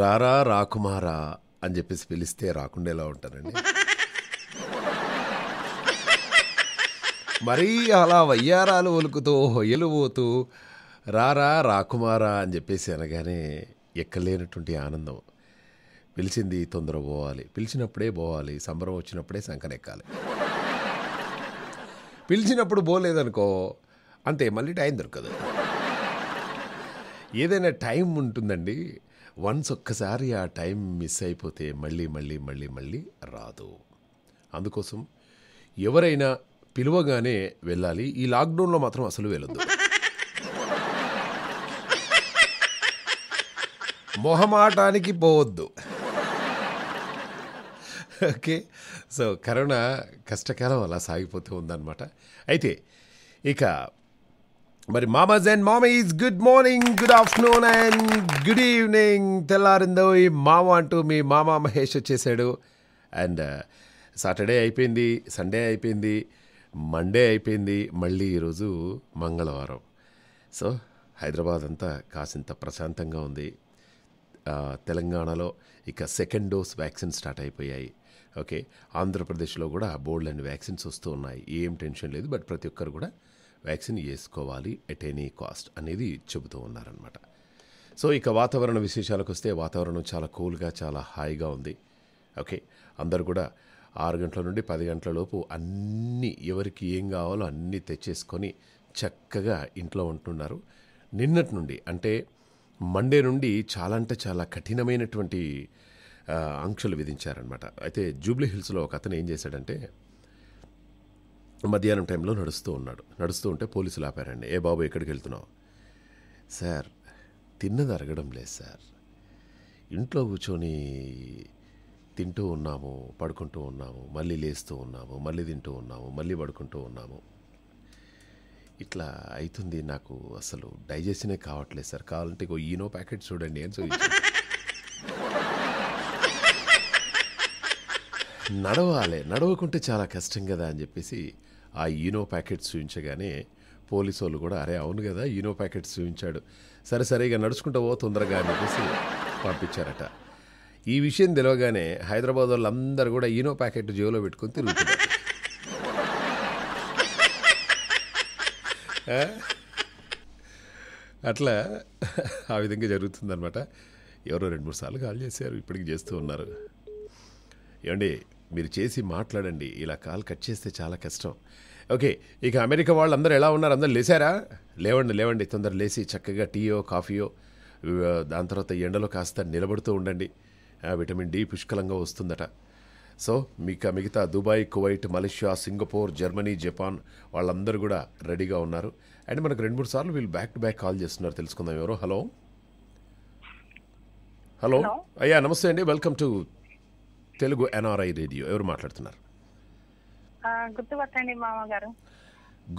రారా రాకుమారా అని చెప్పేసి పిలిస్తే రాకుండేలా ఉంటారండి మరీ అలా వయ్యారాలు ఒలుకుతూ హొయ్యలు పోతూ రారా రాకుమారా అని చెప్పేసి అనగానే ఎక్కలేనటువంటి ఆనందం పిలిచింది తొందర పోవాలి పిలిచినప్పుడే పోవాలి సంబరం వచ్చినప్పుడే సంకనెక్కాలి పిలిచినప్పుడు పోలేదనుకో అంతే మళ్ళీ టైం దొరకదు ఏదైనా టైం ఉంటుందండి వన్స్ ఒక్కసారి ఆ టైం మిస్ అయిపోతే మళ్ళీ మళ్ళీ మళ్ళీ మళ్ళీ రాదు అందుకోసం ఎవరైనా పిలువగానే వెళ్ళాలి ఈ లాక్డౌన్లో మాత్రం అసలు వెళ్ళదు మొహమాటానికి పోవద్దు ఓకే సో కరోనా కష్టకాలం అలా సాగిపోతూ ఉందన్నమాట అయితే ఇక మరి మామాజ్ అండ్ మామీస్ good morning good afternoon and good evening తెల్లారిందో ఈ మామ అంటూ మీ మామ మహేష్ వచ్చేసాడు అండ్ సాటర్డే uh, అయిపోయింది సండే అయిపోయింది మండే అయిపోయింది మళ్ళీ ఈరోజు మంగళవారం సో హైదరాబాద్ అంతా కాసింత ప్రశాంతంగా ఉంది తెలంగాణలో ఇక సెకండ్ డోస్ వ్యాక్సిన్ స్టార్ట్ అయిపోయాయి ఓకే ఆంధ్రప్రదేశ్లో కూడా బోల్డ్ అండ్ వ్యాక్సిన్స్ వస్తూ ఉన్నాయి ఏం టెన్షన్ లేదు బట్ ప్రతి ఒక్కరు కూడా వ్యాక్సిన్ వేసుకోవాలి ఎట్ ఎనీ కాస్ట్ అనేది చెబుతూ ఉన్నారనమాట సో ఇక వాతావరణ విశేషాలకు వస్తే వాతావరణం చాలా కూల్గా చాలా హాయిగా ఉంది ఓకే అందరు కూడా ఆరు గంటల నుండి పది గంటల లోపు అన్నీ ఎవరికి ఏం కావాలో అన్నీ తెచ్చేసుకొని చక్కగా ఇంట్లో ఉంటున్నారు నిన్నటి నుండి అంటే మండే నుండి చాలా అంటే చాలా కఠినమైనటువంటి ఆంక్షలు విధించారనమాట అయితే జూబ్లీ హిల్స్లో ఒక అతను ఏం చేశాడంటే మధ్యాహ్నం టైంలో నడుస్తూ ఉన్నాడు నడుస్తూ ఉంటే పోలీసులు ఆపారండి ఏ బాబు ఎక్కడికి వెళ్తున్నావు సార్ తిన్నది అరగడం లేదు సార్ ఇంట్లో కూర్చొని తింటూ ఉన్నాము పడుకుంటూ ఉన్నాము మళ్ళీ లేస్తూ ఉన్నాము మళ్ళీ తింటూ ఉన్నాము మళ్ళీ పడుకుంటూ ఉన్నాము ఇట్లా అవుతుంది నాకు అసలు డైజెషనే కావట్లేదు సార్ కావాలంటే ఒక ఈనో ప్యాకెట్ చూడండి అని చూపించి నడవాలి నడవకుంటే చాలా కష్టం కదా అని చెప్పేసి ఆ ఈనో ప్యాకెట్స్ చూపించగానే పోలీసు వాళ్ళు కూడా అరే అవును కదా ఈనో ప్యాకెట్స్ చూపించాడు సరే సరే ఇక నడుచుకుంటా పో తొందరగా అని చెప్పేసి పంపించారట ఈ విషయం తెలియగానే హైదరాబాద్ వాళ్ళందరూ కూడా ఈనో ప్యాకెట్ జోలో పెట్టుకొని తిరుగుతున్నారు అట్లా ఆ విధంగా జరుగుతుందనమాట ఎవరో రెండు మూడు సార్లు కాల్ చేశారు ఇప్పటికి చేస్తూ ఉన్నారు ఏమండి మీరు చేసి మాట్లాడండి ఇలా కాల్ కట్ చేస్తే చాలా కష్టం ఓకే ఇక అమెరికా అందరూ ఎలా ఉన్నారు అందరూ లేచారా లేవండి లేవండి తొందర లేచి చక్కగా టీయో కాఫీయో దాని తర్వాత ఎండలో కాస్త నిలబడుతూ ఉండండి విటమిన్ డి పుష్కలంగా వస్తుందట సో మీకు మిగతా Dubai Kuwait Malaysia Singapore Germany Japan వాళ్ళందరూ కూడా రెడీగా ఉన్నారు అండ్ మనకు రెండు మూడు సార్లు వీళ్ళు బ్యాక్ టు బ్యాక్ కాల్ చేస్తున్నారు తెలుసుకుందాం ఎవరో హలో హలో అయ్యా నమస్తే అండి welcome to Telugu NRI radio ఎవరు మాట్లాడుతున్నారు గుర్తుపట్టండి మామగారు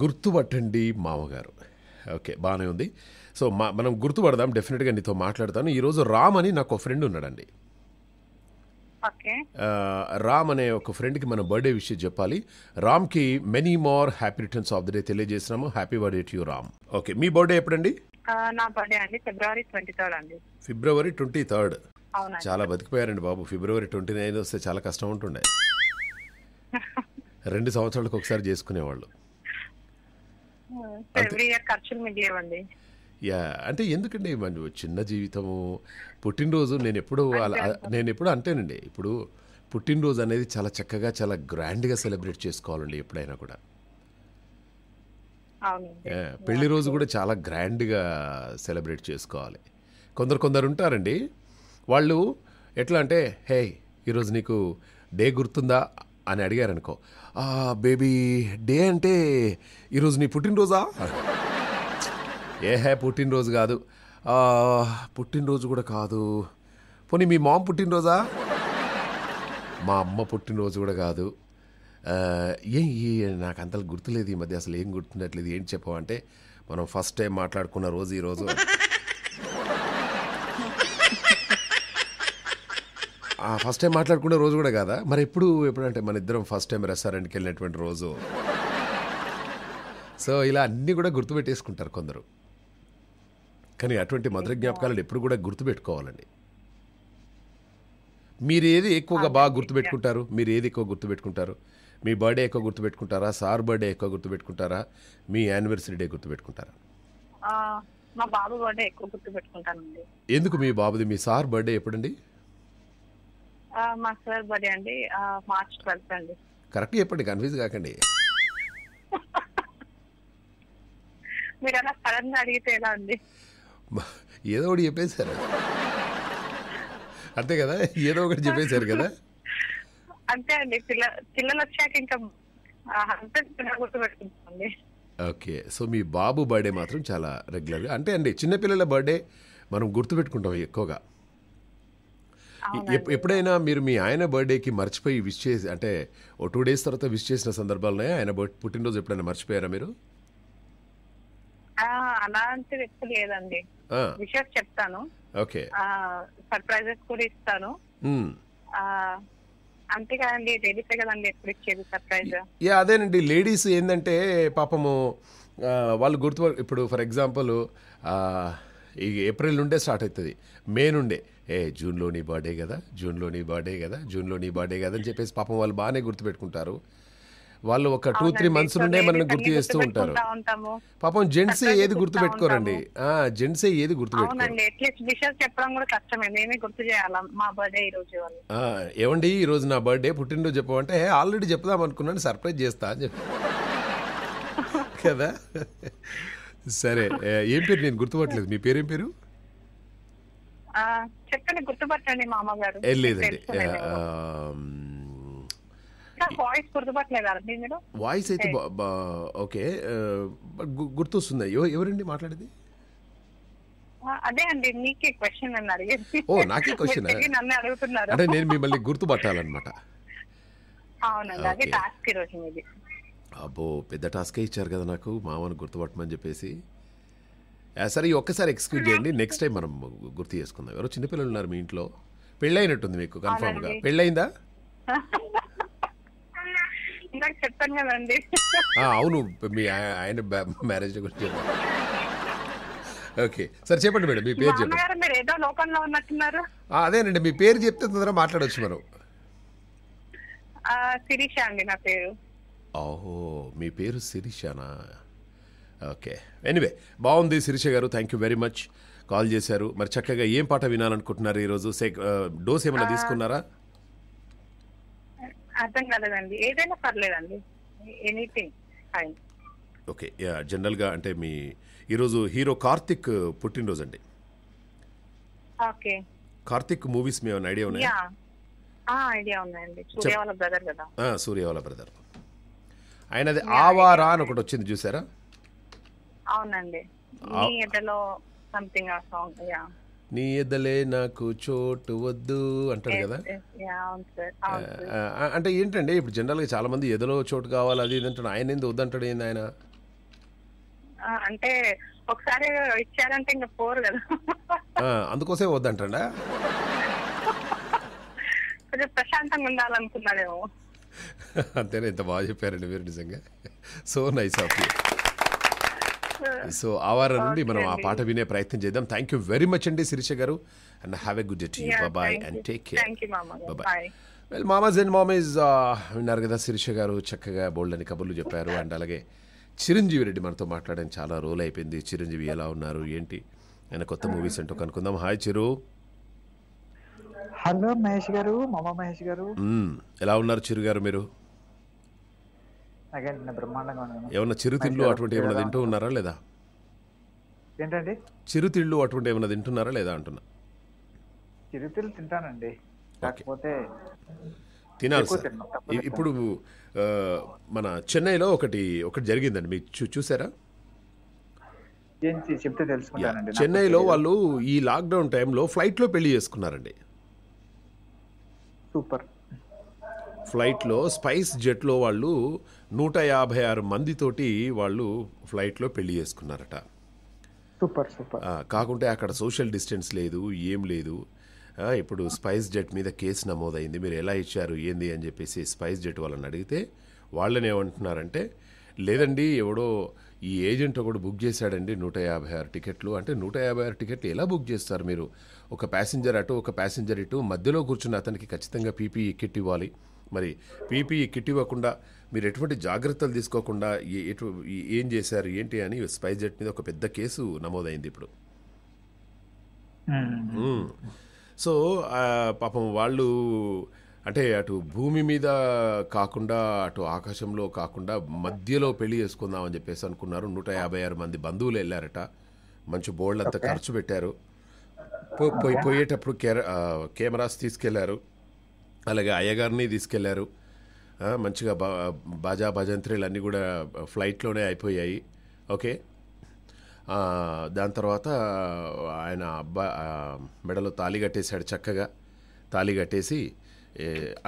గుర్తుపట్టండి మామగారు ఓకే బాగానే ఉంది సో మా మనం గుర్తుపడదాం డెఫినెట్గా నీతో మాట్లాడతాను ఈరోజు రామ్ అని నాకు ఫ్రెండ్ ఉన్నాడండి రామ్ అనే ఒక ఫ్రెండ్కి మన బర్త్డే విషయం చెప్పాలి రామ్కి many more happy returns of the day తెలియజేసినాము happy birthday to you Ram okay మీ బర్త్డే ఎప్పుడండి నా బర్త్డే అండి ఫిబ్రవరి ట్వంటీ థర్డ్ అండి ఫిబ్రవరి ట్వంటీ థర్డ్ చాలా బతికిపోయారండి బాబు ఫిబ్రవరి ట్వంటీ నైన్ వస్తే చాలా కష్టం ఉంటుండే రెండు సంవత్సరాలకు ఒకసారి చేసుకునేవాళ్ళు యా అంటే ఎందుకండి మన చిన్న జీవితము పుట్టినరోజు నేను ఎప్పుడు నేను ఎప్పుడు అంతేనండి ఇప్పుడు పుట్టినరోజు అనేది చాలా చక్కగా చాలా గ్రాండ్గా సెలబ్రేట్ చేసుకోవాలండి ఎప్పుడైనా కూడా పెళ్లి రోజు కూడా చాలా గ్రాండ్గా సెలబ్రేట్ చేసుకోవాలి కొందరు కొందరు ఉంటారండి వాళ్ళు ఎట్లా అంటే హే ఈరోజు నీకు డే గుర్తుందా అని అడిగారనుకో బేబీ డే అంటే ఈరోజు నీ పుట్టినరోజా ఏ హే పుట్టినరోజు కాదు పుట్టినరోజు కూడా కాదు పోనీ మీ మామ పుట్టినరోజా మా అమ్మ పుట్టినరోజు కూడా కాదు ఏం నాకు అంతలో గుర్తులేదు ఈ మధ్య అసలు ఏం గుర్తుండట్లేదు ఏంటి చెప్పావంటే మనం ఫస్ట్ టైం మాట్లాడుకున్న రోజు ఈరోజు ఫస్ట్ టైం మాట్లాడుకునే రోజు కూడా కాదా మరి ఎప్పుడు ఎప్పుడంటే మన ఇద్దరం ఫస్ట్ టైం రెస్టారెంట్కి వెళ్ళినటువంటి రోజు సో ఇలా అన్నీ కూడా గుర్తుపెట్టేసుకుంటారు కొందరు కానీ అటువంటి మధుర జ్ఞాపకాలను ఎప్పుడు కూడా గుర్తుపెట్టుకోవాలండి మీరు ఏది ఎక్కువగా బాగా గుర్తుపెట్టుకుంటారు మీరు ఏది ఎక్కువ గుర్తుపెట్టుకుంటారు మీ బర్త్డే ఎక్కువ గుర్తుపెట్టుకుంటారా సార్ బర్త్డే ఎక్కువ గుర్తుపెట్టుకుంటారా మీ యానివర్సరీ డే గుర్తుపెట్టుకుంటారా మా బాబు బర్త్డే ఎక్కువ గుర్తుపెట్టుకుంటానండి ఎందుకు మీ బాబుది మీ సార్ బర్త్డే ఎప్పుడండి మా సార్ బర్త్డే అండి మార్చ్ ట్వెల్త్ అండి కరెక్ట్ చెప్పండి కన్ఫ్యూజ్ కాకండి మీరు అలా సడన్ అడిగితే ఎలా అండి ఏదో ఒకటి చెప్పేశారు అంతే కదా ఏదో ఒకటి చెప్పేశారు కదా అంతే అండి పిల్ల పిల్లలు వచ్చాక ఇంకా ఓకే సో మీ బాబు బర్త్డే మాత్రం చాలా రెగ్యులర్గా అంటే అండి చిన్నపిల్లల బర్త్డే మనం గుర్తుపెట్టుకుంటాం ఎక్కువగా ఎప్పుడైనా మీరు మీ ఆయన బర్త్డేకి మర్చిపోయి విష్ చేసి అంటే ఓ టూ డేస్ తర్వాత విష్ చేసిన సందర్భాలున్నాయి ఆయన బర్త్ పుట్టినరోజు ఎప్పుడైనా మర్చిపోయారా మీరు అలాంటిది ఎప్పుడు లేదండి విషయాలు చెప్తాను ఓకే సర్ప్రైజెస్ కూడా ఇస్తాను అంతే కదండి లేడీసే కదండి ఎప్పుడు ఇచ్చేది సర్ప్రైజ్ యా అదేనండి లేడీస్ ఏంటంటే పాపము వాళ్ళు గుర్తు ఇప్పుడు ఫర్ ఎగ్జాంపుల్ ఈ ఏప్రిల్ నుండే స్టార్ట్ అవుతుంది మే నుండే ఏ జూన్లో నీ బర్త్డే కదా జూన్లో నీ బర్త్డే కదా జూన్లో నీ బర్త్డే కదా అని చెప్పేసి పాపం వాళ్ళు బాగానే గుర్తుపెట్టుకుంటారు వాళ్ళు ఒక టూ త్రీ మంత్స్ నుండే మనల్ని గుర్తు చేస్తూ ఉంటారు పాపం జెంట్స్ ఏది గుర్తు పెట్టుకోరండి జెంట్స్ ఏది గుర్తు ఏమండి ఈ రోజు నా బర్త్డే పుట్టినరోజు చెప్పమంటే ఆల్రెడీ చెప్దాం అనుకున్నాను సర్ప్రైజ్ చేస్తా అని చెప్పి కదా సరే ఏం పేరు నేను గుర్తుపట్టలేదు మీ పేరేం పేరు చెప్పండి గుర్తుపట్టండి మామగారు లేదండి వాయిస్ గుర్తుపట్టలేదు వాయిస్ అయితే ఓకే గుర్తొస్తుంది ఎవరండి మాట్లాడేది అదే అండి మీకే క్వశ్చన్ అన్నారు ఓ నాకే క్వశ్చన్ నన్ను అడుగుతున్నారు అంటే నేను మిమ్మల్ని గుర్తుపట్టాలన్నమాట అవునండి అదే టాస్క్ ఈరోజు మీది అబ్బో పెద్ద టాస్కే ఇచ్చారు కదా నాకు మామను గుర్తుపట్టమని చెప్పేసి సరే ఒక్కసారి ఎక్స్క్యూజ్ చేయండి నెక్స్ట్ టైం మనం గుర్తు చేసుకుందాం ఎవరో చిన్నపిల్లలు ఉన్నారు మీ ఇంట్లో పెళ్ళైనట్టుంది మీకు కన్ఫామ్గా పెళ్ళయిందా చెప్తాను అవును మీ ఆయన మ్యారేజ్ గురించి ఓకే సరే చెప్పండి మేడం మీ పేరు చెప్పండి ఉన్నట్టున్నారు అదేనండి మీ పేరు చెప్తే తొందరగా మాట్లాడొచ్చు మనం శిరీష అండి నా పేరు ఓహో మీ పేరు శిరీషనా ఓకే ఎనివే బాగుంది Shirisha garu thank you very much call చేశారు మరి చక్కగా ఏం పాట వినాలనుకుంటున్నారు ఈరోజు డోస్ ఏమైనా తీసుకున్నారా అర్థం కాలేదండి ఏదైనా పర్లేదండి జనరల్గా అంటే మీ ఈరోజు హీరో కార్తిక్ పుట్టినరోజు అండి ఓకే కార్తిక్ మూవీస్ మీ ఏమైనా ఐడియా ఉన్నాయా ఐడియా ఉన్నాయండి సూర్యవాల బ్రదర్ కదా సూర్యవాల బ్రదర్ ఆయనది ఆవారా అని ఒకటి వచ్చింది చూసారా అవునండి నీ ఎదలే నాకు చోటు వద్దు అంటాడు కదా అంటే ఏంటండి ఇప్పుడు జనరల్ గా చాలా మంది ఎదలో చోటు కావాలి అది అంటాడు ఆయన ఏంది వద్దంటాడు ఏంది ఆయన అంటే ఒకసారి ఇచ్చారంటే ఇంకా పోరు కదా అందుకోసమే వద్దంటాడా కొంచెం ప్రశాంతంగా ఉండాలనుకున్నాడేమో అంతేనా ఇంత బాగా చెప్పారండి మీరు నిజంగా so nice of you so ఆ వారం నుండి మనం ఆ పాట వినే ప్రయత్నం చేద్దాం థ్యాంక్ యూ వెరీ మచ్ అండి Shirisha garu and have a good day to you bye and take care bye well మామాజ్ అండ్ మామేజ్ విన్నారు కదా శిరీష గారు చక్కగా బోల్డ్ అని కబుర్లు చెప్పారు అండ్ అలాగే చిరంజీవి రెడ్డి మనతో మాట్లాడడానికి చాలా రోల్ అయిపోయింది చిరంజీవి ఎలా ఉన్నారు ఏంటి ఆయన కొత్త మూవీస్ ah. అంటూ కనుక్కుందాం హాయ్ చిరు హలో మహేష్ గారు మామ మహేష్ గారు ఎలా ఉన్నారు చిరు గారు మీరు ఏమైనా చిరుతిళ్ళు అటువంటి ఏమైనా తింటూ ఉన్నారా లేదా ఏంటండి చిరుతిళ్ళు అటువంటి ఏమైనా తింటున్నారా లేదా అంటున్నా చిరుతిళ్ళు తింటానండి కాకపోతే తినాలి సార్ ఇప్పుడు మన చెన్నైలో ఒకటి ఒకటి జరిగిందండి మీరు చూసారా చెప్తే చెన్నైలో వాళ్ళు ఈ లాక్డౌన్ టైంలో ఫ్లైట్లో పెళ్లి చేసుకున్నారండి సూపర్ ఫ్లైట్లో స్పైస్ జెట్లో వాళ్ళు నూట యాభై ఆరు మందితోటి వాళ్ళు ఫ్లైట్లో పెళ్లి చేసుకున్నారట సూపర్ సూపర్ కాకుంటే అక్కడ సోషల్ డిస్టెన్స్ లేదు ఏం లేదు ఇప్పుడు స్పైస్ జెట్ మీద కేసు నమోదైంది మీరు ఎలా ఇచ్చారు ఏంది అని చెప్పేసి స్పైస్ జెట్ వాళ్ళని అడిగితే వాళ్ళని ఏమంటున్నారంటే లేదండి ఎవడో ఈ ఏజెంట్ ఒకడు బుక్ చేశాడండి నూట యాభై ఆరు టికెట్లు అంటే నూట యాభై ఆరు టికెట్లు ఎలా బుక్ చేస్తారు మీరు ఒక ప్యాసింజర్ అటు ఒక ప్యాసింజర్ ఇటు మధ్యలో కూర్చున్న అతనికి ఖచ్చితంగా పీపీఈ కిట్ ఇవ్వాలి మరి పీపీఈ కిట్ ఇవ్వకుండా మీరు ఎటువంటి జాగ్రత్తలు తీసుకోకుండా ఎటు ఏం చేశారు ఏంటి అని స్పైస్ జెట్ మీద ఒక పెద్ద కేసు నమోదైంది ఇప్పుడు సో పాపం వాళ్ళు అంటే అటు భూమి మీద కాకుండా అటు ఆకాశంలో కాకుండా మధ్యలో పెళ్లి చేసుకుందామని చెప్పేసి అనుకున్నారు నూట యాభై ఆరు మంది బంధువులు వెళ్ళారట మంచి బోర్డు అంతా ఖర్చు పెట్టారు పోయి పోయేటప్పుడు కెమెరాస్ తీసుకెళ్లారు అలాగే అయ్యగారిని తీసుకెళ్లారు మంచిగా బా బాజా భజంత్రీలు అన్నీ కూడా ఫ్లైట్లోనే అయిపోయాయి ఓకే దాని తర్వాత ఆయన అబ్బా మెడలో తాళి కట్టేశాడు చక్కగా తాళి కట్టేసి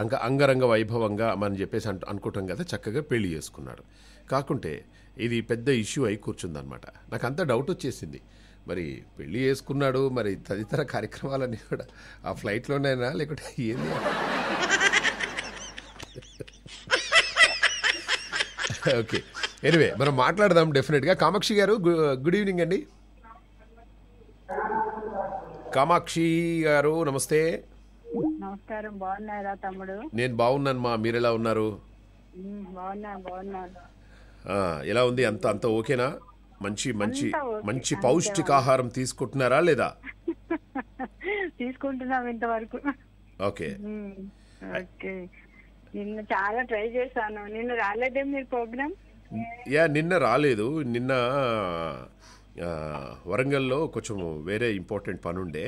అంగ అంగరంగ వైభవంగా మనం చెప్పేసి అంటు అనుకుంటాం కదా చక్కగా పెళ్లి చేసుకున్నాడు కాకుంటే ఇది పెద్ద ఇష్యూ అయి కూర్చుందనమాట నాకు అంత డౌట్ వచ్చేసింది మరి పెళ్లి చేసుకున్నాడు మరి తదితర కార్యక్రమాలన్నీ కూడా ఆ ఫ్లైట్లోనైనా లేకుంటే ఏంది ఓకే ఎనివే మనం మాట్లాడదాం డెఫినెట్గా కామాక్షి గారు గుడ్ ఈవినింగ్ అండి కామాక్షి గారు నమస్తే నమస్కారం బాగున్నారా తమ్ముడు నేను బాగున్నాను మా మీరు ఎలా ఉన్నారు ఎలా ఉంది అంత అంత ఓకేనా మంచి మంచి మంచి పౌష్టికాహారం తీసుకుంటున్నారా లేదా తీసుకుంటున్నాం ఇంతవరకు ఓకే ఓకే నిన్న చాలా ట్రై చేశాను నిన్న రాలేదే మీరు ప్రోగ్రామ్ యా నిన్న రాలేదు నిన్న వరంగల్లో కొంచెం వేరే ఇంపార్టెంట్ పనుండే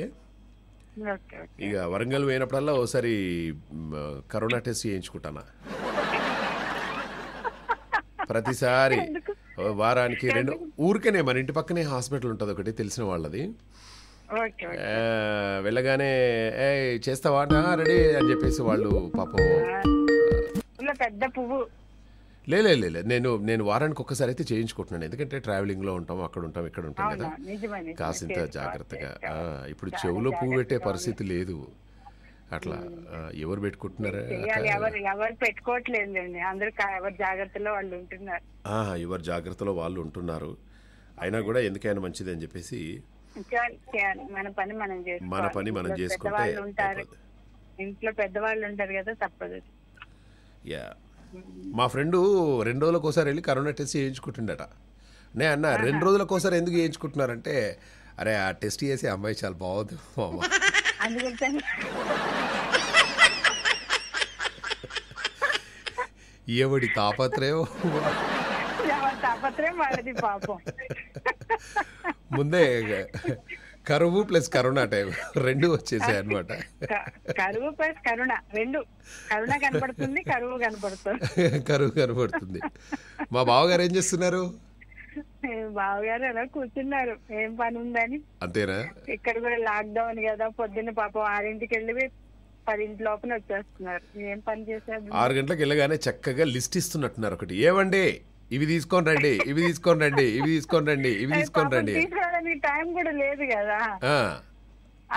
ఇక వరంగల్ పోయినప్పుడల్లా ఒకసారి కరోనా టెస్ట్ చేయించుకుంటానా ప్రతిసారి వారానికి రెండు ఊరికనే మన ఇంటి పక్కనే హాస్పిటల్ ఉంటుంది ఒకటి తెలిసిన వాళ్ళది వెళ్ళగానే ఏ చేస్తావా రెడీ అని చెప్పేసి వాళ్ళు పాపం పెద్ద పువ్వు లేదు లేదు నేను నేను వారానికి ఒక్కసారి అయితే చేయించుకుంటున్నాను ఎందుకంటే ట్రావెలింగ్లో ఉంటాం అక్కడ ఉంటాం ఇక్కడ ఉంటాం కదా కాసింత జాగ్రత్తగా ఇప్పుడు చెవులో పువ్వు పెట్టే పరిస్థితి లేదు అట్లా ఎవరు పెట్టుకుంటున్నారు ఎవరు జాగ్రత్తలో వాళ్ళు ఉంటున్నారు ఎవరు జాగ్రత్తలో వాళ్ళు ఉంటున్నారు అయినా కూడా ఎందుకైనా మంచిది అని చెప్పేసి మన పని మనం మన పని మనం చేసుకుంటే ఇంట్లో పెద్దవాళ్ళు ఉంటారు కదా తప్పదు యా మా ఫ్రెండు రెండు రోజులకు ఒకసారి వెళ్ళి కరోనా టెస్ట్ చేయించుకుంటుండట నే అన్న రెండు రోజులకు ఒకసారి ఎందుకు చేయించుకుంటున్నారంటే అరే ఆ టెస్ట్ చేసి అమ్మాయి చాలా బాగుంది ఏవడి ఎవడి తాపత్రయం ముందే కరువు ప్లస్ కరోనా టైం రెండు వచ్చేసాయి అనమాట కరువు ప్లస్ కరోనా రెండు కరోనా కనపడుతుంది కరువు కనపడుతుంది కరువు కనపడుతుంది మా బావగారు ఏం చేస్తున్నారు బావగారు ఎలా కూర్చున్నారు ఏం పని ఉందని అంతేనా ఇక్కడ కూడా లాక్ డౌన్ కదా పొద్దున్న పాపం ఆరింటికి వెళ్ళి పదింటి లోపల వచ్చేస్తున్నారు ఏం పని చేశారు ఆరు గంటలకు వెళ్ళగానే చక్కగా లిస్ట్ ఇస్తున్నట్టున్నారు ఒకటి ఏమండి ఇవి తీసుకొని రండి ఇవి తీసుకొని రండి ఇవి తీసుకొని రండి ఇవి తీసుకొని రండి టైం కూడా లేదు కదా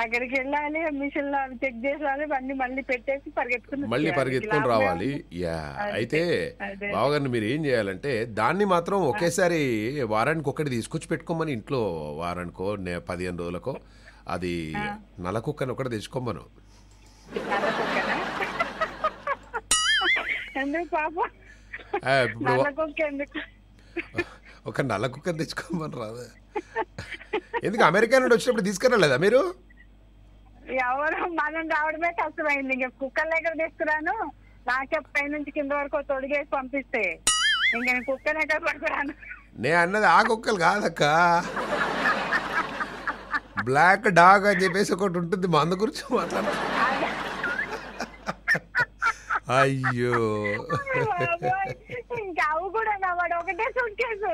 అక్కడికి వెళ్ళాలి మిషన్ లో చెక్ చేసాలి అన్ని మళ్ళీ పెట్టేసి పరిగెత్తుకుని మళ్ళీ పరిగెత్తుకొని రావాలి యా అయితే బావగారిని మీరు ఏం చేయాలంటే దాన్ని మాత్రం ఒకేసారి వారానికి ఒకటి తీసుకొచ్చి పెట్టుకోమని ఇంట్లో వారానికో పదిహేను రోజులకో అది నల కుక్కని ఒకటి తెచ్చుకోమను పాప ఒక నల్ల కుక్కర్ తెచ్చుకోమని రాదు ఎందుకు అమెరికా నుండి వచ్చినప్పుడు తీసుకురాలేదా మీరు ఎవరు మనం రావడమే కష్టమైంది ఇంకా కుక్కర్ దగ్గర తీసుకురాను నాకే పై నుంచి కింద వరకు తొడిగేసి పంపిస్తే ఇంకా నేను కుక్కర్ దగ్గర పడుకురాను నేను అన్నది ఆ కుక్కలు కాదక్క బ్లాక్ డాగ్ అని చెప్పేసి ఒకటి ఉంటుంది మా అందు గురించి మాట్లాడుతున్నా అయ్యో ఇంకా అవి కూడా నా వాడు ఒకటే సూట్ కేసు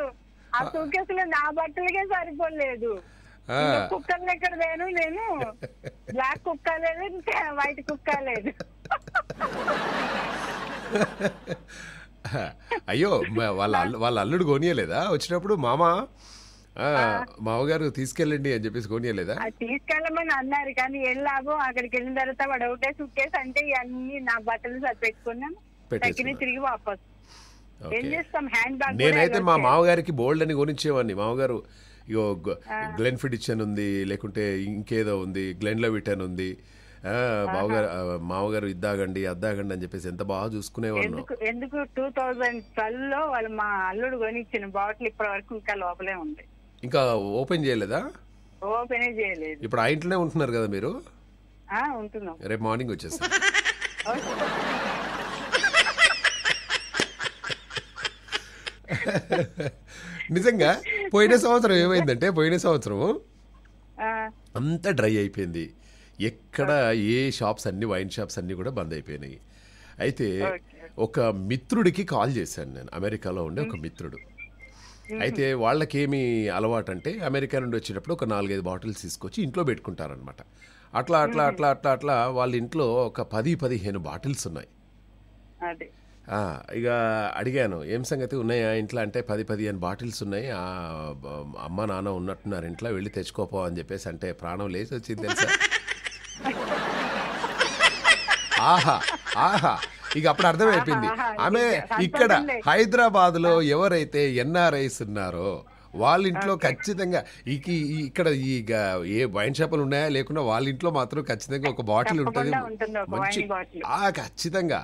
ఆ సూట్ లో నా బట్టలకే సరిపోలేదు కుక్కలు ఎక్కడ లేను నేను బ్లాక్ కుక్క లేదు ఇంకా వైట్ కుక్క లేదు అయ్యో వాళ్ళ వాళ్ళ అల్లుడు కొనియలేదా వచ్చినప్పుడు మామ మామగారు తీసుకెళ్ళండి అని చెప్పేసి కొనియలేదా తీసుకెళ్ళమని అన్నారు కానీ ఎల్లాగో అక్కడికి వెళ్ళిన తర్వాత వాడు ఒకటే సుట్కేసి అంటే ఇవన్నీ నా బట్టలు పెట్టుకున్నాను తిరిగి వాపస్ హ్యాండ్ బ్యాగ్ నేనైతే మా మామగారికి బోల్డ్ అని కొనిచ్చేవాడిని మామగారు ఇగో గ్లెన్ ఫిడిచన్ ఉంది లేకుంటే ఇంకేదో ఉంది గ్లెన్ లవిటన్ ఉంది బావగారు మామగారు ఇద్దాగండి అద్దాగండి అని చెప్పేసి ఎంత బాగా చూసుకునేవాళ్ళు ఎందుకు టూ థౌజండ్ ట్వెల్వ్ లో వాళ్ళు మా అల్లుడు కొనిచ్చిన బాటిల్ ఇప్పటి వరకు ఇంకా లోపలే ఉంది ఇంకా ఓపెన్ చేయలేదా ఓపెన్ చేయలేదు ఇప్పుడు ఆ ఇంట్లోనే ఉంటున్నారు కదా మీరు ఉంటున్నాం రేపు మార్నింగ్ వచ్చేస్తా నిజంగా పోయిన సంవత్సరం ఏమైందంటే పోయిన సంవత్సరం అంతా డ్రై అయిపోయింది ఎక్కడ ఏ షాప్స్ అన్ని వైన్ షాప్స్ అన్ని కూడా బంద్ అయిపోయినాయి అయితే ఒక మిత్రుడికి కాల్ చేశాను నేను అమెరికాలో ఉండే ఒక మిత్రుడు అయితే వాళ్ళకేమి అలవాటు అంటే అమెరికా నుండి వచ్చేటప్పుడు ఒక నాలుగైదు బాటిల్స్ తీసుకొచ్చి ఇంట్లో పెట్టుకుంటారనమాట అట్లా అట్లా అట్లా అట్లా అట్లా వాళ్ళ ఇంట్లో ఒక పది పదిహేను బాటిల్స్ ఉన్నాయి ఇక అడిగాను ఏం సంగతి ఉన్నాయా ఇంట్లో అంటే పది పదిహేను బాటిల్స్ ఉన్నాయి అమ్మ నాన్న ఉన్నట్టున్నారు ఇంట్లో వెళ్ళి తెచ్చుకోపో అని చెప్పేసి అంటే ప్రాణం లేచి వచ్చింది తెలుసా ఆహా ఆహా ఇక అప్పుడు అర్థమైపోయింది ఆమె ఇక్కడ హైదరాబాద్ లో ఎవరైతే ఎన్ఆర్ఐస్ ఉన్నారో వాళ్ళ ఇంట్లో ఖచ్చితంగా ఇక ఇక్కడ ఈ ఏ వైన్ షాపులు ఉన్నాయా లేకుండా వాళ్ళ ఇంట్లో మాత్రం ఖచ్చితంగా ఒక బాటిల్ ఉంటుంది మంచి ఖచ్చితంగా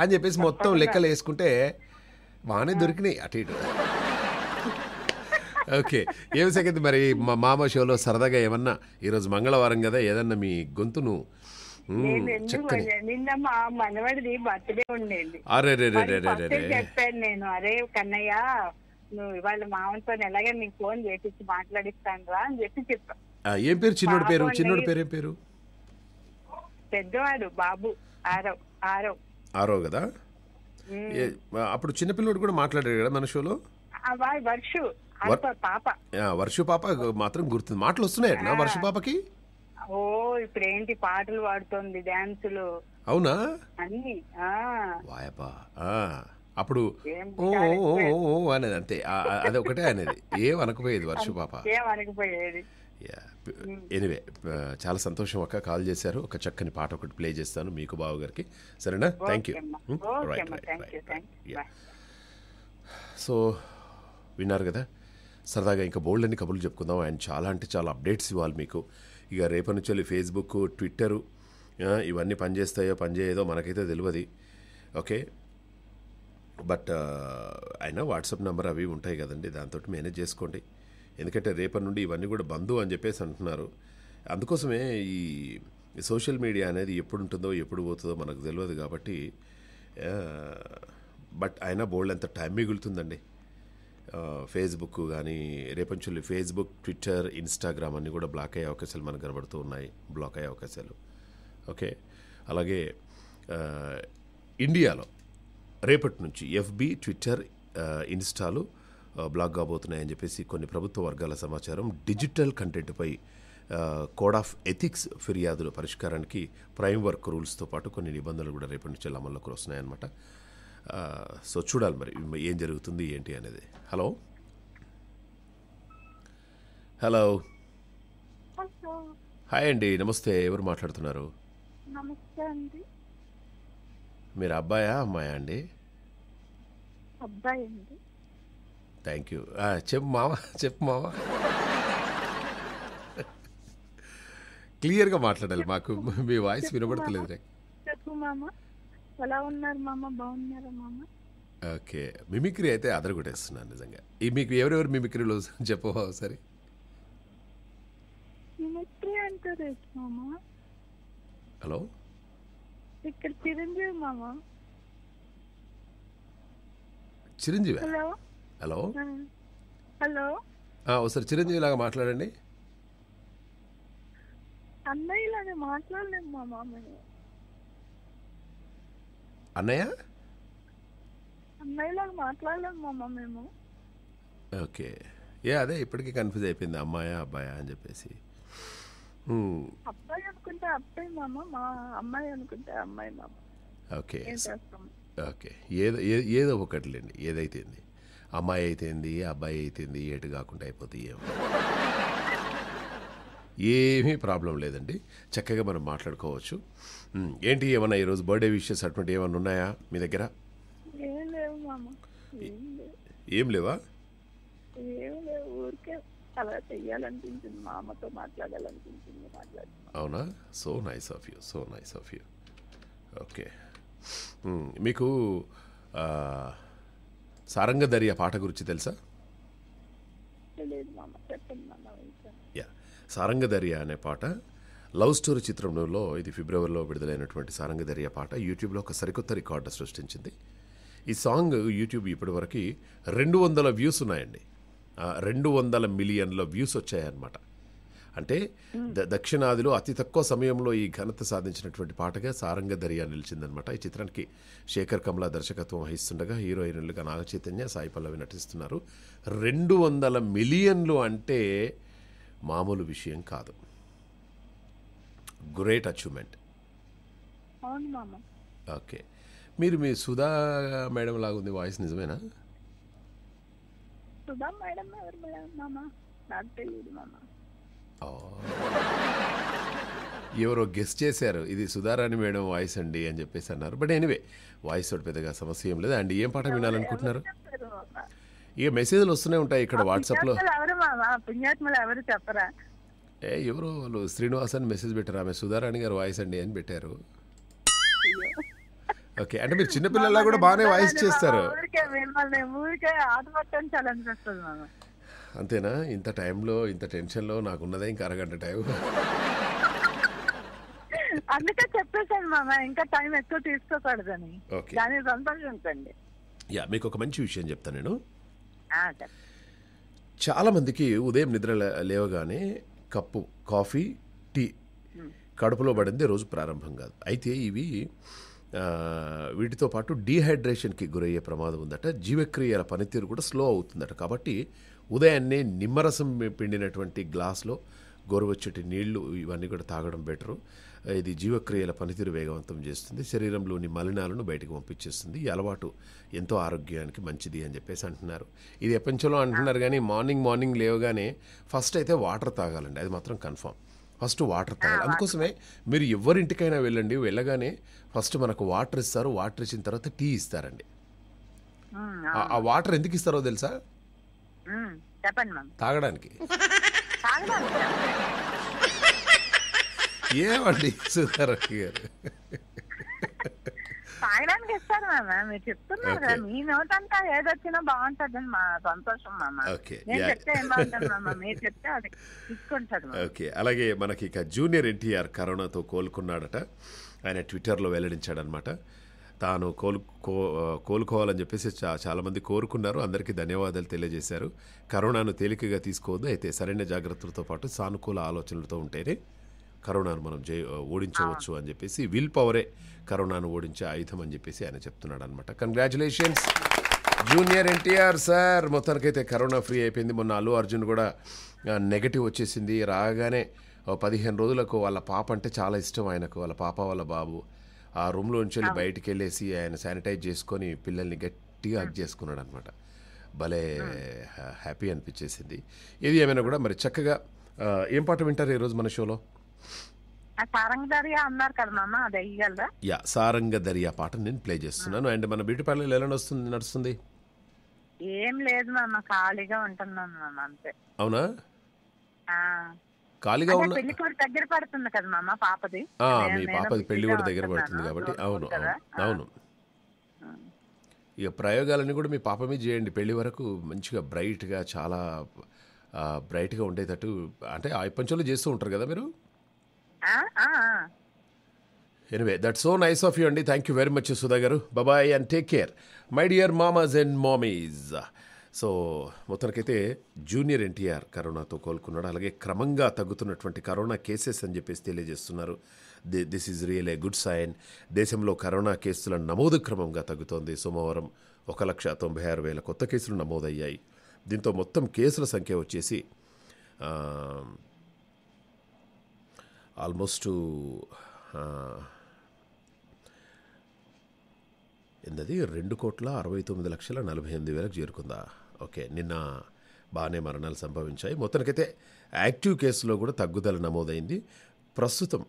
అని చెప్పేసి మొత్తం లెక్కలు వేసుకుంటే బాగానే దొరికినాయి అటు ఇటు ఓకే ఏమి సంగతి మరి మా మామ షోలో సరదాగా ఏమన్నా ఈరోజు మంగళవారం కదా ఏదన్నా మీ గొంతును నిన్న మా మనవడిది బర్త్డే ఉండేది చెప్పాను నేను అరే కన్నయ్య నువ్వు ఇవాళ మామూలుతో ఎలాగే నీకు ఫోన్ చేపించి మాట్లాడిస్తాను రా అని చెప్పి చెప్పా ఏం పేరు చిన్నోడు పేరు చిన్నోడు పేరు పేరు పెద్దవాడు బాబు ఆరో ఆరో ఆరో కదా అప్పుడు చిన్నపిల్లడు కూడా మాట్లాడాడు కదా మన షోలో వర్షు పాప వర్షు పాప మాత్రం గుర్తుంది మాటలు వస్తున్నాయి వర్షు పాపకి ఓ ఇప్పుడు ఏంటి పాటలు పాడుతోంది డాన్సులు అవునా అన్ని వాయపా అప్పుడు ఓ అనేది అంతే అది ఒకటే అనేది ఏం అనకపోయేది వర్ష పాప ఎనివే చాలా సంతోషం అక్క కాల్ చేశారు ఒక చక్కని పాట ఒకటి ప్లే చేస్తాను మీకు బాబు గారికి సరేనా thank you right right so విన్నారు కదా సరదాగా ఇంకా బోల్డ్ అన్ని కబుర్లు చెప్పుకుందాం ఆయన చాలా అంటే చాలా అప్డేట్స్ ఇవ్వాలి మీకు ఇక నుంచి వెళ్ళి ఫేస్బుక్ ట్విట్టరు ఇవన్నీ పనిచేస్తాయో పనిచేయదో మనకైతే తెలియదు ఓకే బట్ అయినా వాట్సాప్ నెంబర్ అవి ఉంటాయి కదండి దాంతో మేనేజ్ చేసుకోండి ఎందుకంటే రేపటి నుండి ఇవన్నీ కూడా బంధు అని చెప్పేసి అంటున్నారు అందుకోసమే ఈ సోషల్ మీడియా అనేది ఎప్పుడు ఉంటుందో ఎప్పుడు పోతుందో మనకు తెలియదు కాబట్టి బట్ అయినా బోల్డ్ ఎంత టైం మిగులుతుందండి ఫేస్బుక్ కానీ నుంచి ఫేస్బుక్ ట్విట్టర్ ఇన్స్టాగ్రామ్ అన్నీ కూడా బ్లాక్ అయ్యే అవకాశాలు మనకు కనబడుతూ ఉన్నాయి బ్లాక్ అయ్యే అవకాశాలు ఓకే అలాగే ఇండియాలో రేపటి నుంచి ఎఫ్బి ట్విట్టర్ ఇన్స్టాలు బ్లాక్ కాబోతున్నాయని చెప్పేసి కొన్ని ప్రభుత్వ వర్గాల సమాచారం డిజిటల్ కంటెంట్పై కోడ్ ఆఫ్ ఎథిక్స్ ఫిర్యాదుల పరిష్కారానికి ప్రైమ్ వర్క్ రూల్స్తో పాటు కొన్ని నిబంధనలు కూడా రేపటి నుంచి అమల్లోకి వస్తున్నాయన్నమాట సో చూడాలి మరి ఏం జరుగుతుంది ఏంటి అనేది హలో హలో హాయ్ అండి నమస్తే ఎవరు మాట్లాడుతున్నారు మీరు అబ్బాయా అమ్మాయా అండి థ్యాంక్ యూ చెప్పు మావా చెప్పు మావా క్లియర్గా మాట్లాడాలి మాకు మీ వాయిస్ వినబడతలేదు చెప్పు మామా ఎలా ఉన్నారు మామ బాగున్నారా మామ ఓకే మిమిక్రీ అయితే అదర కొట్టేస్తున్నాను నిజంగా ఈ మీకు ఎవరెవరు మిమిక్రీలో చెప్పవా సరే మిమిక్రీ అంటారు మామ హలో ఇక్కడ చిరంజీవి మామ చిరంజీవి హలో హలో హలో ఒకసారి చిరంజీవి లాగా మాట్లాడండి అన్నయ్య లాగా మాట్లాడలేము మామ అన్నయ్య అన్నయ్యలాగా మాట్లాడలేమమ్మా మేము ఓకే ఏ అదే ఇప్పటికీ కన్ఫ్యూజ్ అయిపోయింది అమ్మాయా అబ్బాయా అని చెప్పేసి అబ్బాయి అనుకుంటే అబ్బాయి మామ మా అమ్మాయి అనుకుంటే అమ్మాయి మామ ఓకే ఓకే ఏదో ఏదో ఒకటి లేండి ఏదైతేంది అమ్మాయి అయితేంది అబ్బాయి అయితేంది ఏటు కాకుండా అయిపోతాయి ఏమో ఏమీ ప్రాబ్లం లేదండి చక్కగా మనం మాట్లాడుకోవచ్చు ఏంటి ఏమన్నా ఈరోజు బర్త్డే విషయస్ అటువంటి ఏమన్నా ఉన్నాయా మీ దగ్గర ఏం లేవా అవునా so nice of you so nice of you okay మీకు సారంగ ఆ పాట గురించి తెలుసా సారంగధర్య అనే పాట లవ్ స్టోరీ చిత్రంలో ఇది ఫిబ్రవరిలో విడుదలైనటువంటి సారంగధర్య పాట యూట్యూబ్లో ఒక సరికొత్త రికార్డు సృష్టించింది ఈ సాంగ్ యూట్యూబ్ ఇప్పటివరకు రెండు వందల వ్యూస్ ఉన్నాయండి రెండు వందల మిలియన్ల వ్యూస్ వచ్చాయన్నమాట అంటే ద దక్షిణాదిలో అతి తక్కువ సమయంలో ఈ ఘనత సాధించినటువంటి పాటగా సారంగ దర్యా నిలిచిందనమాట ఈ చిత్రానికి శేఖర్ కమల దర్శకత్వం వహిస్తుండగా హీరోయిన్లుగా నాగచైతన్య సాయి పల్లవి నటిస్తున్నారు రెండు వందల మిలియన్లు అంటే మామూలు విషయం కాదు గ్రేట్ అచీవ్మెంట్ ఓకే మీరు మీ సుధా మేడం లాగా ఉంది వాయిస్ నిజమేనా ఎవరో గెస్ట్ చేశారు ఇది సుధారాణి మేడం వాయిస్ అండి అని చెప్పేసి అన్నారు బట్ ఎనివే వాయిస్ తోటి పెద్దగా సమస్య ఏం లేదు అండ్ ఏం పాట వినాలనుకుంటున్నారు ఇక మెసేజ్లు వస్తూనే ఉంటాయి ఇక్కడ వాట్సాప్లో పుణ్యాత్మలు ఎవరు చెప్పరా ఏ ఎవరు వాళ్ళు శ్రీనివాస్ అని మెసేజ్ పెట్టారు ఆమె సుధారాణి గారు వాయిస్ అండి అని పెట్టారు ఓకే అంటే మీరు చిన్నపిల్లల కూడా బాగానే వాయిస్ చేస్తారు అంతేనా ఇంత టైంలో ఇంత టెన్షన్లో నాకు ఉన్నదే ఇంకా అరగంట టైం అందుకే చెప్పేసాను మామ ఇంకా టైం ఎక్కువ తీసుకోకూడదని దాని సంతోషించండి యా మీకు ఒక మంచి విషయం చెప్తాను నేను చాలా చాలామందికి ఉదయం నిద్ర లేవగానే కప్పు కాఫీ టీ కడుపులో పడిందే రోజు ప్రారంభం కాదు అయితే ఇవి వీటితో పాటు డీహైడ్రేషన్కి గురయ్యే ప్రమాదం ఉందట జీవక్రియల పనితీరు కూడా స్లో అవుతుందట కాబట్టి ఉదయాన్నే నిమ్మరసం పిండినటువంటి గ్లాస్లో గోరువెచ్చటి నీళ్లు ఇవన్నీ కూడా తాగడం బెటరు ఇది జీవక్రియల పనితీరు వేగవంతం చేస్తుంది శరీరంలోని మలినాలను బయటకు పంపించేస్తుంది ఈ అలవాటు ఎంతో ఆరోగ్యానికి మంచిది అని చెప్పేసి అంటున్నారు ఇది ప్రపంచంలో అంటున్నారు కానీ మార్నింగ్ మార్నింగ్ లేవగానే ఫస్ట్ అయితే వాటర్ తాగాలండి అది మాత్రం కన్ఫామ్ ఫస్ట్ వాటర్ తాగాలి అందుకోసమే మీరు ఎవరింటికైనా వెళ్ళండి వెళ్ళగానే ఫస్ట్ మనకు వాటర్ ఇస్తారు వాటర్ ఇచ్చిన తర్వాత టీ ఇస్తారండి ఆ వాటర్ ఎందుకు ఇస్తారో తెలుసా తాగడానికి ఏమండి సుధారాణి గారు ఇస్తారు మామ మీరు చెప్తున్నారు కదా మీ నోటంతా ఏదొచ్చినా బాగుంటది సంతోషం మామ ఓకే అలాగే మనకి ఇక జూనియర్ ఎన్టీఆర్ కరోనాతో కోలుకున్నాడట ఆయన ట్విట్టర్లో వెల్లడించాడనమాట తాను కోలు కో కోలుకోవాలని చెప్పేసి చా చాలామంది కోరుకున్నారు అందరికీ ధన్యవాదాలు తెలియజేశారు కరోనాను తేలికగా తీసుకోవద్దు అయితే సరైన జాగ్రత్తలతో పాటు సానుకూల ఆలోచనలతో ఉంటేనే కరోనాను మనం జయ ఓడించవచ్చు అని చెప్పేసి విల్ పవరే కరోనాను ఓడించే ఆయుధం అని చెప్పేసి ఆయన చెప్తున్నాడు అనమాట కంగ్రాచులేషన్స్ జూనియర్ ఎన్టీఆర్ సార్ మొత్తానికైతే కరోనా ఫ్రీ అయిపోయింది మొన్న అల్లు అర్జున్ కూడా నెగటివ్ వచ్చేసింది రాగానే పదిహేను రోజులకు వాళ్ళ పాప అంటే చాలా ఇష్టం ఆయనకు వాళ్ళ పాప వాళ్ళ బాబు ఆ రూమ్లో నుంచి వెళ్ళి బయటికి వెళ్ళేసి ఆయన శానిటైజ్ చేసుకొని పిల్లల్ని గట్టిగా హక్ చేసుకున్నాడు అనమాట భలే హ్యాపీ అనిపించేసింది ఇది ఏమైనా కూడా మరి చక్కగా ఏం పాట వింటారు ఈరోజు మన షోలో సారంగ అన్నారు కదా మామ యా సారంగ దరియా పాట నేను ప్లే చేస్తున్నాను అండ్ మన బ్యూటీ పార్లర్ ఎలా నడుస్తుంది నడుస్తుంది ఏం లేదు నాన్న ఖాళీగా ఉంటున్నాను మామ అంతే అవునా ఖాళీగా ఉన్న పెళ్లి కూడా దగ్గర పడుతుంది కదా మామ పాపది మీ పాపది పెళ్లి కూడా దగ్గర పడుతుంది కాబట్టి అవును అవును ఇక ప్రయోగాలన్నీ కూడా మీ పాపమే చేయండి పెళ్లి వరకు మంచిగా బ్రైట్గా చాలా బ్రైట్గా ఉండేటట్టు అంటే ఆ ఐపంచంలో చేస్తూ ఉంటారు కదా మీరు anyway that so nice of you అండి thank you very much Sudha garu బాబాయ్ and take care my dear మామాజ్ అండ్ మామీజ్ సో మొత్తానికైతే జూనియర్ ఎన్టీఆర్ కరోనాతో కోలుకున్నాడు అలాగే క్రమంగా తగ్గుతున్నటువంటి కరోనా కేసెస్ అని చెప్పేసి తెలియజేస్తున్నారు this is real a good sign దేశంలో కరోనా కేసుల నమోదు క్రమంగా తగ్గుతోంది సోమవారం ఒక లక్ష తొంభై ఆరు వేల కొత్త కేసులు నమోదయ్యాయి దీంతో మొత్తం కేసుల సంఖ్య వచ్చేసి ఆల్మోస్ట్ ఏంటది రెండు కోట్ల అరవై తొమ్మిది లక్షల నలభై ఎనిమిది వేలకు చేరుకుందా ఓకే నిన్న బాగానే మరణాలు సంభవించాయి మొత్తానికైతే యాక్టివ్ కేసులో కూడా తగ్గుదల నమోదైంది ప్రస్తుతం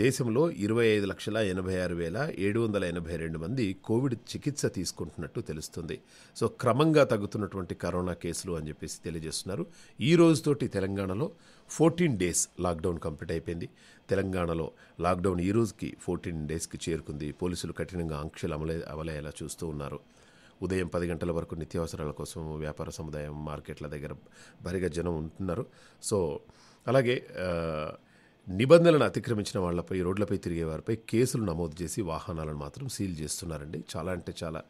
దేశంలో ఇరవై ఐదు లక్షల ఎనభై ఆరు వేల ఏడు వందల ఎనభై రెండు మంది కోవిడ్ చికిత్స తీసుకుంటున్నట్టు తెలుస్తుంది సో క్రమంగా తగ్గుతున్నటువంటి కరోనా కేసులు అని చెప్పేసి తెలియజేస్తున్నారు ఈ రోజుతోటి తెలంగాణలో ఫోర్టీన్ డేస్ లాక్డౌన్ కంప్లీట్ అయిపోయింది తెలంగాణలో లాక్డౌన్ ఈ రోజుకి ఫోర్టీన్ డేస్కి చేరుకుంది పోలీసులు కఠినంగా ఆంక్షలు అమలే అవలయ్యేలా చూస్తూ ఉన్నారు ఉదయం పది గంటల వరకు నిత్యావసరాల కోసం వ్యాపార సముదాయం మార్కెట్ల దగ్గర భారీగా జనం ఉంటున్నారు సో అలాగే నిబంధనలను అతిక్రమించిన వాళ్లపై రోడ్లపై తిరిగే వారిపై కేసులు నమోదు చేసి వాహనాలను మాత్రం సీల్ చేస్తున్నారండి చాలా అంటే చాలా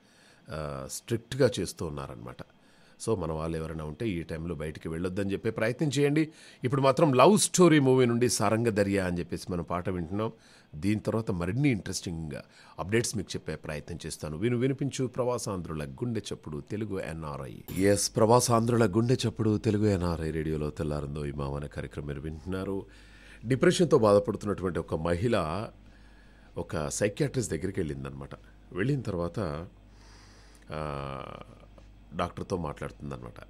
స్ట్రిక్ట్గా చేస్తూ ఉన్నారనమాట సో మన వాళ్ళు ఎవరైనా ఉంటే ఈ టైంలో బయటికి వెళ్ళొద్దని చెప్పే ప్రయత్నం చేయండి ఇప్పుడు మాత్రం లవ్ స్టోరీ మూవీ నుండి సారంగ దర్యా అని చెప్పేసి మనం పాట వింటున్నాం దీని తర్వాత మరిన్ని ఇంట్రెస్టింగ్ అప్డేట్స్ మీకు చెప్పే ప్రయత్నం చేస్తాను విను వినిపించు ప్రవాసాంధ్రుల గుండె చప్పుడు తెలుగు ఎన్ఆర్ఐ ఎస్ ప్రవాసాంధ్రుల గుండె చప్పుడు తెలుగు ఎన్ఆర్ఐ రేడియోలో తెల్లారిందో ఈ మామనే కార్యక్రమం మీరు వింటున్నారు డిప్రెషన్తో బాధపడుతున్నటువంటి ఒక మహిళ ఒక సైక్యాట్రిస్ట్ దగ్గరికి వెళ్ళిందనమాట వెళ్ళిన తర్వాత డాక్టర్తో మాట్లాడుతుందనమాట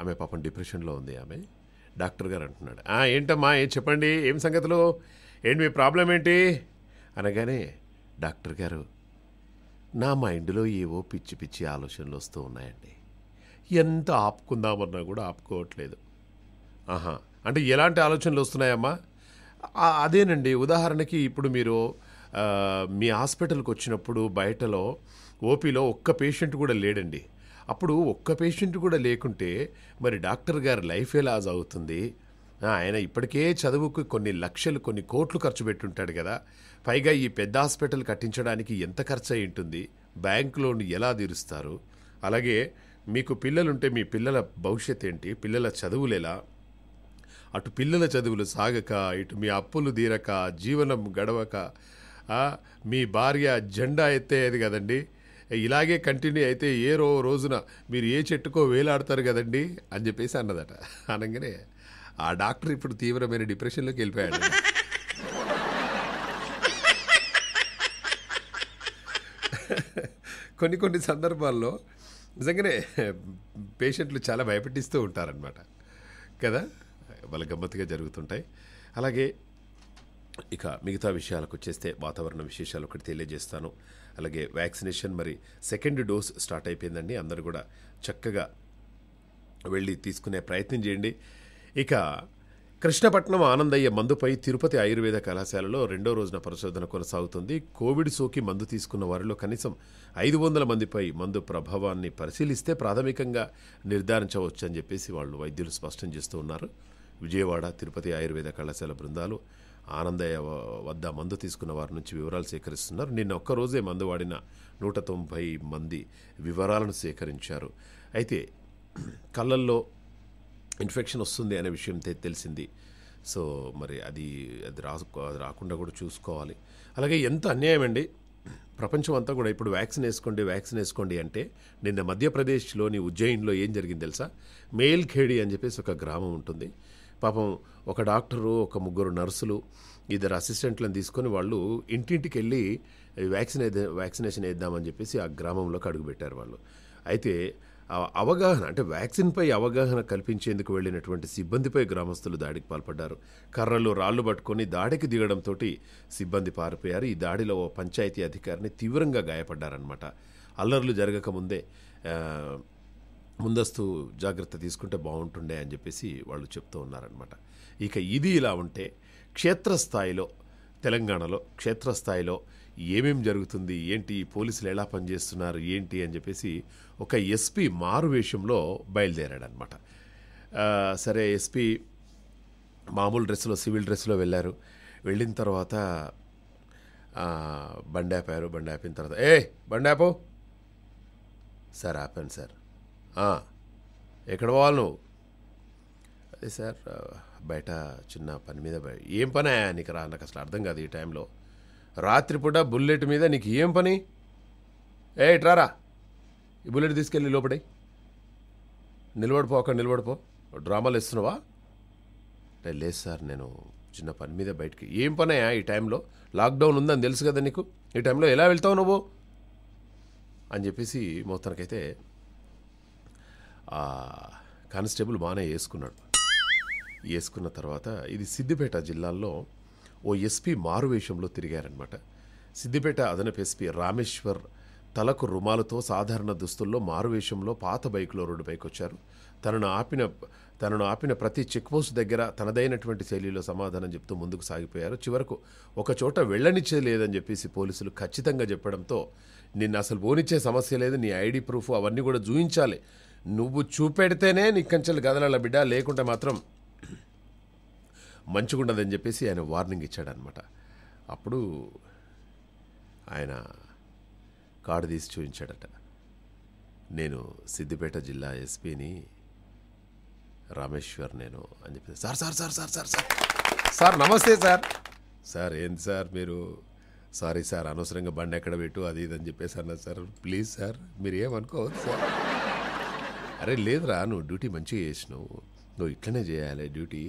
ఆమె పాపం డిప్రెషన్లో ఉంది ఆమె డాక్టర్ గారు అంటున్నాడు ఏంటమ్మా ఏం చెప్పండి ఏం సంగతులు ఏంటి మీ ప్రాబ్లం ఏంటి అనగానే డాక్టర్ గారు నా మైండ్లో ఏవో పిచ్చి పిచ్చి ఆలోచనలు వస్తూ ఉన్నాయండి ఎంత ఆపుకుందామన్నా కూడా ఆపుకోవట్లేదు ఆహా అంటే ఎలాంటి ఆలోచనలు వస్తున్నాయమ్మా అదేనండి ఉదాహరణకి ఇప్పుడు మీరు మీ హాస్పిటల్కి వచ్చినప్పుడు బయటలో ఓపీలో ఒక్క పేషెంట్ కూడా లేడండి అప్పుడు ఒక్క పేషెంట్ కూడా లేకుంటే మరి డాక్టర్ గారి లైఫ్ లాజ్ అవుతుంది ఆయన ఇప్పటికే చదువుకు కొన్ని లక్షలు కొన్ని కోట్లు ఖర్చు పెట్టుంటాడు కదా పైగా ఈ పెద్ద హాస్పిటల్ కట్టించడానికి ఎంత ఖర్చు అయి ఉంటుంది బ్యాంక్ లోన్ ఎలా తీరుస్తారు అలాగే మీకు పిల్లలుంటే మీ పిల్లల భవిష్యత్ ఏంటి పిల్లల చదువులు ఎలా అటు పిల్లల చదువులు సాగక ఇటు మీ అప్పులు తీరక జీవనం గడవక మీ భార్య జెండా ఎత్తేది కదండి ఇలాగే కంటిన్యూ అయితే ఏ రో రోజున మీరు ఏ చెట్టుకో వేలాడతారు కదండి అని చెప్పేసి అన్నదట అనగానే ఆ డాక్టర్ ఇప్పుడు తీవ్రమైన డిప్రెషన్లోకి వెళ్ళిపోయాడు కొన్ని కొన్ని సందర్భాల్లో నిజంగానే పేషెంట్లు చాలా భయపెట్టిస్తూ ఉంటారనమాట కదా వాళ్ళ గమ్మతిగా జరుగుతుంటాయి అలాగే ఇక మిగతా విషయాలకు వచ్చేస్తే వాతావరణ విశేషాలు ఒకటి తెలియజేస్తాను అలాగే వ్యాక్సినేషన్ మరి సెకండ్ డోస్ స్టార్ట్ అయిపోయిందండి అందరూ కూడా చక్కగా వెళ్ళి తీసుకునే ప్రయత్నం చేయండి ఇక కృష్ణపట్నం ఆనందయ్య మందుపై తిరుపతి ఆయుర్వేద కళాశాలలో రెండో రోజున పరిశోధన కొనసాగుతుంది కోవిడ్ సోకి మందు తీసుకున్న వారిలో కనీసం ఐదు వందల మందిపై మందు ప్రభావాన్ని పరిశీలిస్తే ప్రాథమికంగా నిర్ధారించవచ్చు అని చెప్పేసి వాళ్ళు వైద్యులు స్పష్టం చేస్తూ ఉన్నారు విజయవాడ తిరుపతి ఆయుర్వేద కళాశాల బృందాలు ఆనందయ్య వద్ద మందు తీసుకున్న వారి నుంచి వివరాలు సేకరిస్తున్నారు నిన్న ఒక్కరోజే మందు వాడిన నూట తొంభై మంది వివరాలను సేకరించారు అయితే కళ్ళల్లో ఇన్ఫెక్షన్ వస్తుంది అనే విషయం తెలిసింది సో మరి అది అది రా రాకుండా కూడా చూసుకోవాలి అలాగే ఎంత అన్యాయం అండి ప్రపంచం అంతా కూడా ఇప్పుడు వ్యాక్సిన్ వేసుకోండి వ్యాక్సిన్ వేసుకోండి అంటే నిన్న మధ్యప్రదేశ్లోని ఉజ్జయిన్లో ఏం జరిగింది తెలుసా మేల్ఖేడి అని చెప్పేసి ఒక గ్రామం ఉంటుంది పాపం ఒక డాక్టరు ఒక ముగ్గురు నర్సులు ఇద్దరు అసిస్టెంట్లను తీసుకొని వాళ్ళు ఇంటింటికి వెళ్ళి వ్యాక్సిన్ వ్యాక్సినేషన్ వేద్దామని చెప్పేసి ఆ గ్రామంలోకి అడుగుపెట్టారు వాళ్ళు అయితే అవగాహన అంటే వ్యాక్సిన్పై అవగాహన కల్పించేందుకు వెళ్ళినటువంటి సిబ్బందిపై గ్రామస్తులు దాడికి పాల్పడ్డారు కర్రలు రాళ్లు పట్టుకొని దాడికి దిగడంతో సిబ్బంది పారిపోయారు ఈ దాడిలో ఓ పంచాయతీ అధికారిని తీవ్రంగా గాయపడ్డారనమాట అల్లర్లు జరగకముందే ముందస్తు జాగ్రత్త తీసుకుంటే బాగుంటుండే అని చెప్పేసి వాళ్ళు చెప్తూ ఉన్నారనమాట ఇక ఇది ఇలా ఉంటే క్షేత్రస్థాయిలో తెలంగాణలో క్షేత్రస్థాయిలో ఏమేమి జరుగుతుంది ఏంటి పోలీసులు ఎలా పనిచేస్తున్నారు ఏంటి అని చెప్పేసి ఒక ఎస్పీ వేషంలో బయలుదేరాడనమాట సరే ఎస్పీ మామూలు డ్రెస్సులో సివిల్ డ్రెస్సులో వెళ్ళారు వెళ్ళిన తర్వాత బండి ఆపారు బండి ఆపిన తర్వాత ఏ బండి ఆపో సార్ ఆపాను సార్ ఎక్కడ పోవాలి నువ్వు అదే సార్ బయట చిన్న పని మీద ఏం పని అయ్యా నీకు రా నాకు అసలు అర్థం కాదు ఈ టైంలో రాత్రిపూట బుల్లెట్ మీద నీకు ఏం పని ఏ ట్రారా ఈ బుల్లెట్ తీసుకెళ్ళి లోపడి నిలబడిపో అక్కడ నిలబడిపో డ్రామాలు ఇస్తున్నావా లేదు సార్ నేను చిన్న పని మీద బయటికి ఏం పనయా ఈ టైంలో లాక్డౌన్ ఉందని తెలుసు కదా నీకు ఈ టైంలో ఎలా వెళ్తావు నువ్వు అని చెప్పేసి మొత్తానికైతే కానిస్టేబుల్ బాగానే వేసుకున్నాడు వేసుకున్న తర్వాత ఇది సిద్దిపేట జిల్లాల్లో ఓ ఎస్పీ మారువేషంలో తిరిగారనమాట సిద్దిపేట అదనపు ఎస్పీ రామేశ్వర్ తలకు రుమాలతో సాధారణ దుస్తుల్లో మారువేషంలో పాత బైకులో రోడ్డు బైక్ వచ్చారు తనను ఆపిన తనను ఆపిన ప్రతి చెక్పోస్ట్ దగ్గర తనదైనటువంటి శైలిలో సమాధానం చెప్తూ ముందుకు సాగిపోయారు చివరకు ఒక చోట లేదని చెప్పేసి పోలీసులు ఖచ్చితంగా చెప్పడంతో నిన్ను అసలు పోనిచ్చే సమస్య లేదు నీ ఐడి ప్రూఫ్ అవన్నీ కూడా చూయించాలి నువ్వు చూపెడితేనే నిక్కంచెలు కదలాల బిడ్డ లేకుంటే మాత్రం మంచిగుండదని చెప్పేసి ఆయన వార్నింగ్ ఇచ్చాడనమాట అప్పుడు ఆయన కార్డు తీసి చూపించాడట నేను సిద్దిపేట జిల్లా ఎస్పీని రామేశ్వర్ నేను అని చెప్పి sir sir sir sir sir sir sir నమస్తే సార్ సార్ ఏంది సార్ మీరు సారీ సార్ అనవసరంగా బండి ఎక్కడ పెట్టు అది ఇదని చెప్పేసి అన్నారు సార్ ప్లీజ్ సార్ మీరు ఏమనుకోవద్దు సార్ అరే లేదురా నువ్వు డ్యూటీ మంచిగా చేసినావు నువ్వు ఇట్లనే చేయాలి డ్యూటీ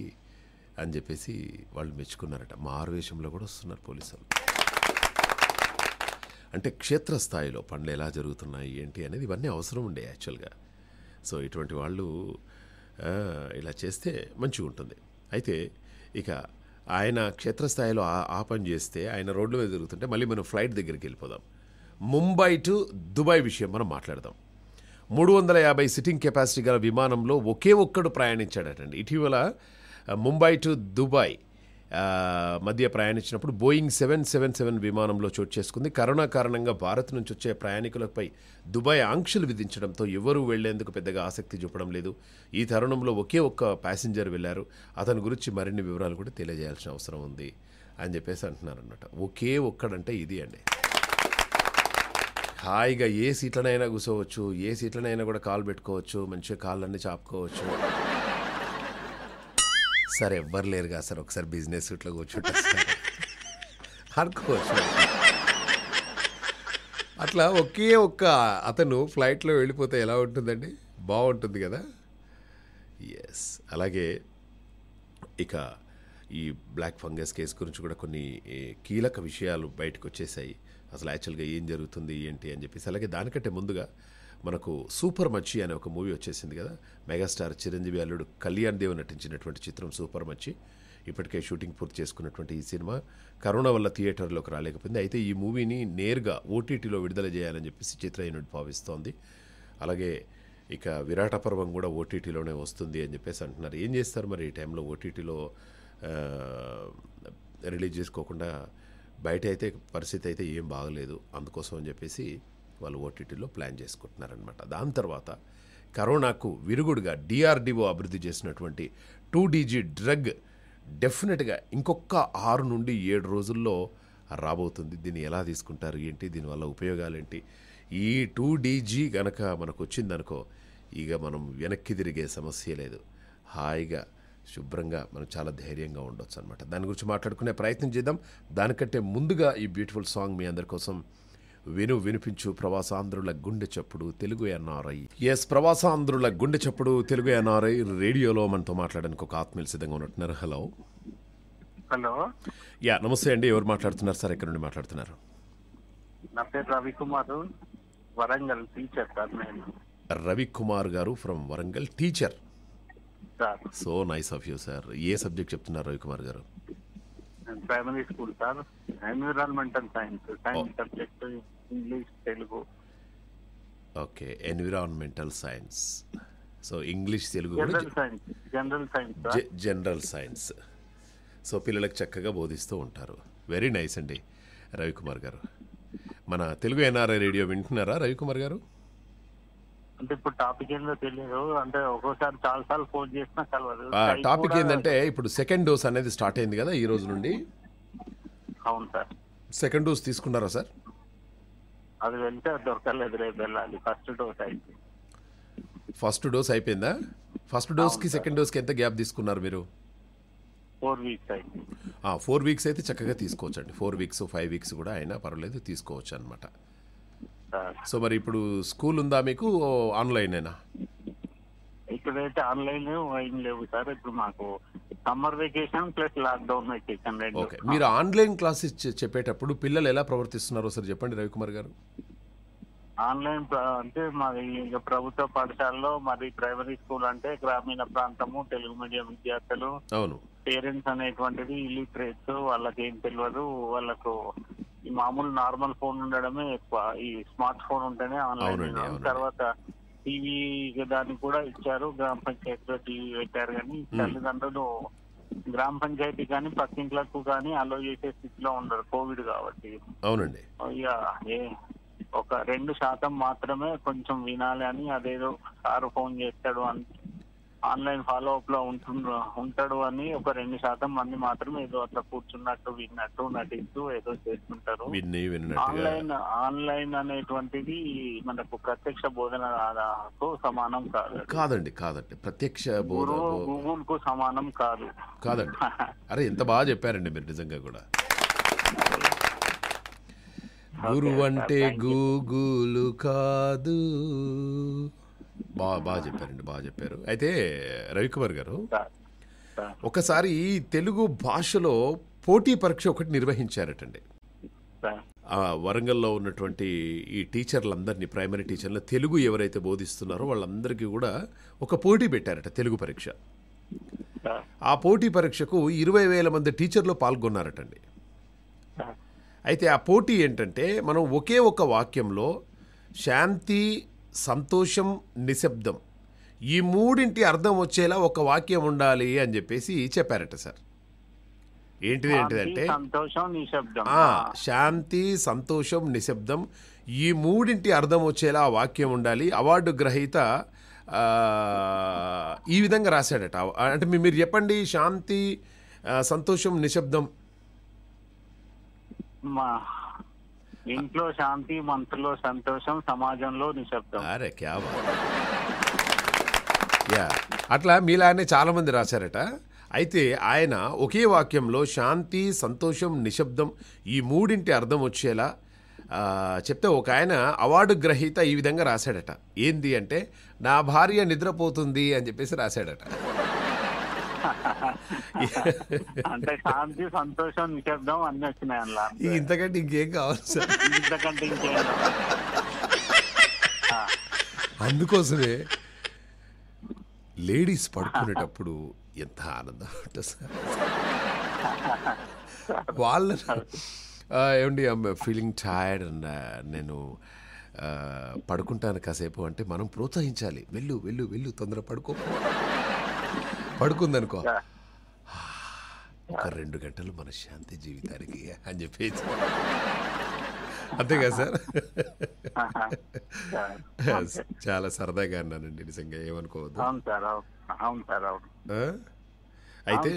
అని చెప్పేసి వాళ్ళు మెచ్చుకున్నారట మారువేషంలో కూడా వస్తున్నారు వాళ్ళు అంటే క్షేత్రస్థాయిలో పనులు ఎలా జరుగుతున్నాయి ఏంటి అనేది ఇవన్నీ అవసరం ఉండే యాక్చువల్గా సో ఇటువంటి వాళ్ళు ఇలా చేస్తే మంచిగా ఉంటుంది అయితే ఇక ఆయన క్షేత్రస్థాయిలో ఆ పని చేస్తే ఆయన రోడ్ల మీద తిరుగుతుంటే మళ్ళీ మనం ఫ్లైట్ దగ్గరికి వెళ్ళిపోదాం ముంబై టు దుబాయ్ విషయం మనం మాట్లాడదాం మూడు వందల యాభై సిట్టింగ్ కెపాసిటీ గల విమానంలో ఒకే ఒక్కడు ప్రయాణించాడటండి ఇటీవల ముంబై టు దుబాయ్ మధ్య ప్రయాణించినప్పుడు బోయింగ్ సెవెన్ సెవెన్ సెవెన్ విమానంలో చోటు చేసుకుంది కరోనా కారణంగా భారత్ నుంచి వచ్చే ప్రయాణికులపై దుబాయ్ ఆంక్షలు విధించడంతో ఎవరూ వెళ్లేందుకు పెద్దగా ఆసక్తి చూపడం లేదు ఈ తరుణంలో ఒకే ఒక్క ప్యాసింజర్ వెళ్ళారు అతని గురించి మరిన్ని వివరాలు కూడా తెలియజేయాల్సిన అవసరం ఉంది అని చెప్పేసి అంటున్నారు అన్నమాట ఒకే ఒక్కడంటే ఇది అండి హాయిగా ఏ సీట్లనైనా కూర్చోవచ్చు ఏ సీట్లనైనా కూడా కాలు పెట్టుకోవచ్చు మంచిగా కాళ్ళన్నీ చాపుకోవచ్చు సార్ ఎవ్వరు లేరు కదా సార్ ఒకసారి బిజినెస్ సూట్లో కూర్చుంటా అనుకోవచ్చు అట్లా ఒకే ఒక్క అతను ఫ్లైట్లో వెళ్ళిపోతే ఎలా ఉంటుందండి బాగుంటుంది కదా ఎస్ అలాగే ఇక ఈ బ్లాక్ ఫంగస్ కేసు గురించి కూడా కొన్ని కీలక విషయాలు బయటకు వచ్చేసాయి అసలు యాక్చువల్గా ఏం జరుగుతుంది ఏంటి అని చెప్పేసి అలాగే దానికంటే ముందుగా మనకు సూపర్ మచ్చి అనే ఒక మూవీ వచ్చేసింది కదా మెగాస్టార్ చిరంజీవి అల్లుడు కళ్యాణ్ దేవ్ నటించినటువంటి చిత్రం సూపర్ మచ్చి ఇప్పటికే షూటింగ్ పూర్తి చేసుకున్నటువంటి ఈ సినిమా కరోనా వల్ల థియేటర్లోకి రాలేకపోయింది అయితే ఈ మూవీని నేరుగా ఓటీటీలో విడుదల చేయాలని చెప్పేసి చిత్ర యూనిట్ భావిస్తోంది అలాగే ఇక విరాట పర్వం కూడా ఓటీటీలోనే వస్తుంది అని చెప్పేసి అంటున్నారు ఏం చేస్తారు మరి ఈ టైంలో ఓటీటీలో రిలీజ్ చేసుకోకుండా బయట అయితే పరిస్థితి అయితే ఏం బాగలేదు అందుకోసం అని చెప్పేసి వాళ్ళు ఓటీటీలో ప్లాన్ చేసుకుంటున్నారనమాట దాని తర్వాత కరోనాకు విరుగుడుగా డిఆర్డిఓ అభివృద్ధి చేసినటువంటి టూ డీజీ డ్రగ్ డెఫినెట్గా ఇంకొక ఆరు నుండి ఏడు రోజుల్లో రాబోతుంది దీన్ని ఎలా తీసుకుంటారు ఏంటి దీనివల్ల ఉపయోగాలు ఏంటి ఈ టూ డీజీ కనుక మనకు వచ్చిందనుకో ఇక మనం వెనక్కి తిరిగే సమస్య లేదు హాయిగా శుభ్రంగా మనం చాలా ధైర్యంగా ఉండొచ్చు అనమాట దాని గురించి మాట్లాడుకునే ప్రయత్నం చేద్దాం దానికంటే ముందుగా ఈ బ్యూటిఫుల్ సాంగ్ మీ అందరి కోసం విను వినిపించు ప్రవాసాంధ్రుల గుండె చప్పుడు తెలుగు ఎన్ఆర్ఐ ఎస్ ప్రవాసాంధ్రుల గుండె చప్పుడు తెలుగు ఎన్ఆర్ఐ రేడియోలో మనతో మాట్లాడడానికి ఒక ఆత్మీయ సిద్ధంగా ఉన్నట్టున్నారు హలో హలో యా నమస్తే అండి ఎవరు మాట్లాడుతున్నారు సార్ ఎక్కడ నుండి మాట్లాడుతున్నారు నా పేరు Ravikumar Warangal teacher sir Ravikumar garu from Warangal teacher sir so nice of you sir ఏ సబ్జెక్ట్ చెప్తున్నారు Ravikumar garu primary school sir environmental science science subject English Telugu okay environmental science so English Telugu general science general science so పిల్లలకు చక్కగా బోధిస్తూ ఉంటారు వెరీ నైస్ అండి రవికుమార్ గారు మన Telugu NRI radio వింటున్నారా రవికుమార్ గారు అంటే ఇప్పుడు టాపిక్ ఏందో తెలియదు అంటే ఒక్కోసారి చాలా సార్లు ఫోన్ చేసినా కలవదు టాపిక్ ఏంటంటే ఇప్పుడు సెకండ్ డోస్ అనేది స్టార్ట్ అయింది కదా ఈ రోజు నుండి అవును సార్ సెకండ్ డోస్ తీసుకున్నారా సార్ అది వెళ్తే దొరకలేదు రేపు వెళ్ళాలి ఫస్ట్ డోస్ అయింది ఫస్ట్ డోస్ అయిపోయిందా ఫస్ట్ డోస్ కి సెకండ్ డోస్ కి ఎంత గ్యాప్ తీసుకున్నారు మీరు ఫోర్ వీక్స్ అయింది ఫోర్ వీక్స్ అయితే చక్కగా తీసుకోవచ్చండి ఫోర్ వీక్స్ ఫైవ్ వీక్స్ కూడా అయినా పర్వాలేదు తీసుకోవచ్చు అనమాట సో మరి ఇప్పుడు స్కూల్ ఉందా మీకు ఆన్లైనేనా ఇక్కడైతే ఆన్లైన్ ఏం లేవు సార్ ఇప్పుడు మాకు summer vacation plus lockdown vacation okay మీరు ఆన్లైన్ క్లాసెస్ చెప్పేటప్పుడు పిల్లలు ఎలా ప్రవర్తిస్తున్నారో సార్ చెప్పండి రవికుమార్ గారు ఆన్లైన్ అంటే మరి ప్రభుత్వ పాఠశాలలో మరి ప్రైమరీ స్కూల్ అంటే గ్రామీణ ప్రాంతము తెలుగు మీడియం విద్యార్థులు అవును పేరెంట్స్ అనేటువంటిది ఇల్లిటరేట్స్ వాళ్ళకి ఏం తెలియదు వాళ్ళకు ఈ మామూలు నార్మల్ ఫోన్ ఉండడమే ఎక్కువ ఈ స్మార్ట్ ఫోన్ ఉంటేనే ఆన్లైన్ తర్వాత టీవీ దాన్ని కూడా ఇచ్చారు గ్రామ పంచాయతీలో టీవీ పెట్టారు కానీ తల్లిదండ్రులు గ్రామ పంచాయతీ కానీ పక్కింట్లకు కానీ అలో చేసే స్థితిలో ఉండరు కోవిడ్ కాబట్టి అవునండి ఒక రెండు శాతం మాత్రమే కొంచెం వినాలి అని అదేదో సార్ ఫోన్ చేస్తాడు అని ఆన్లైన్ ఫాలో అప్ లో ఉంటుండ్రు ఉంటాడు అని ఒక రెండు శాతం మంది మాత్రమే ఏదో అట్లా కూర్చున్నట్టు విన్నట్టు నటిస్తూ ఏదో చేస్తుంటారు ఆన్లైన్ ఆన్లైన్ అనేటువంటిది మనకు ప్రత్యక్ష బోధన సమానం కాదు కాదండి కాదండి ప్రత్యక్ష గూగుల్ కు సమానం కాదు కాదండి అరే ఎంత బాగా చెప్పారండి మీరు నిజంగా కూడా గురువు అంటే గూగులు కాదు బాగా బాగా చెప్పారండి బాగా చెప్పారు అయితే రవికుమార్ గారు ఒకసారి తెలుగు భాషలో పోటీ పరీక్ష ఒకటి నిర్వహించారటండి వరంగల్లో ఉన్నటువంటి ఈ టీచర్లందరినీ ప్రైమరీ టీచర్లు తెలుగు ఎవరైతే బోధిస్తున్నారో వాళ్ళందరికీ కూడా ఒక పోటీ పెట్టారట తెలుగు పరీక్ష ఆ పోటీ పరీక్షకు ఇరవై వేల మంది టీచర్లు పాల్గొన్నారటండి అయితే ఆ పోటీ ఏంటంటే మనం ఒకే ఒక వాక్యంలో శాంతి సంతోషం నిశ్శబ్దం ఈ మూడింటి అర్థం వచ్చేలా ఒక వాక్యం ఉండాలి అని చెప్పేసి చెప్పారట సార్ ఏంటిది ఏంటిదంటే శాంతి సంతోషం నిశ్శబ్దం ఈ మూడింటి అర్థం వచ్చేలా ఆ వాక్యం ఉండాలి అవార్డు గ్రహీత ఈ విధంగా రాశాడట అంటే మీరు చెప్పండి శాంతి సంతోషం నిశ్శబ్దం ఇంట్లో శాంతి మనసులో సంతోషం సమాజంలో నిశ్శబ్దం అరే క్యా యా అట్లా మీలానే చాలా మంది రాశారట అయితే ఆయన ఒకే వాక్యంలో శాంతి సంతోషం నిశ్శబ్దం ఈ మూడింటి అర్థం వచ్చేలా చెప్తే ఒక ఆయన అవార్డు గ్రహీత ఈ విధంగా రాశాడట ఏంది అంటే నా భార్య నిద్రపోతుంది అని చెప్పేసి రాశాడట అంటే శాంతి సంతోషం నిశ్శబ్దం అన్ని వచ్చినాయి అందులో ఇంతకంటే ఇంకేం కావాలి సార్ ఇంతకంటే ఇంకేం అందుకోసమే లేడీస్ పడుకునేటప్పుడు ఎంత ఆనందం ఉంటుంది సార్ వాళ్ళ ఏమండి ఫీలింగ్ టైర్డ్ అండ్ నేను పడుకుంటాను కాసేపు అంటే మనం ప్రోత్సహించాలి వెళ్ళు వెళ్ళు వెళ్ళు తొందర పడుకో పడుకుందనుకో ఒక రెండు గంటలు మన శాంతి జీవితానికి అని చెప్పేసి అంతేగా సార్ చాలా సరదాగా అన్నానండి నిజంగా ఏమనుకోవద్దు అయితే